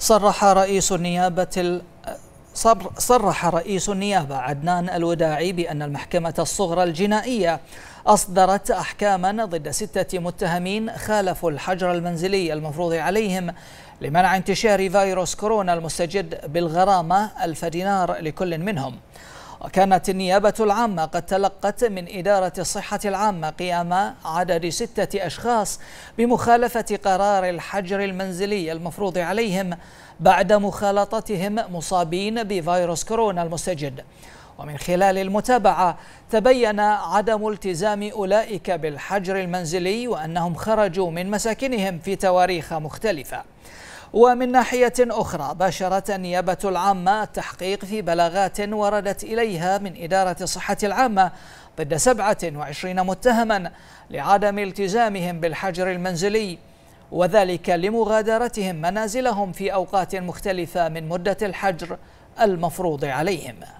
صرح رئيس النيابة صرح رئيس النيابة عدنان الوداعي بأن المحكمة الصغرى الجنائية أصدرت أحكاما ضد ستة متهمين خالفوا الحجر المنزلي المفروض عليهم لمنع انتشار فيروس كورونا المستجد بالغرامة ألف دينار لكل منهم وكانت النيابة العامة قد تلقت من إدارة الصحة العامة قيام عدد ستة أشخاص بمخالفة قرار الحجر المنزلي المفروض عليهم بعد مخالطتهم مصابين بفيروس كورونا المستجد ومن خلال المتابعة تبين عدم التزام أولئك بالحجر المنزلي وأنهم خرجوا من مساكنهم في تواريخ مختلفة ومن ناحية أخرى باشرت النيابة العامة التحقيق في بلاغات وردت إليها من إدارة الصحة العامة ضد 27 متهما لعدم التزامهم بالحجر المنزلي وذلك لمغادرتهم منازلهم في أوقات مختلفة من مدة الحجر المفروض عليهم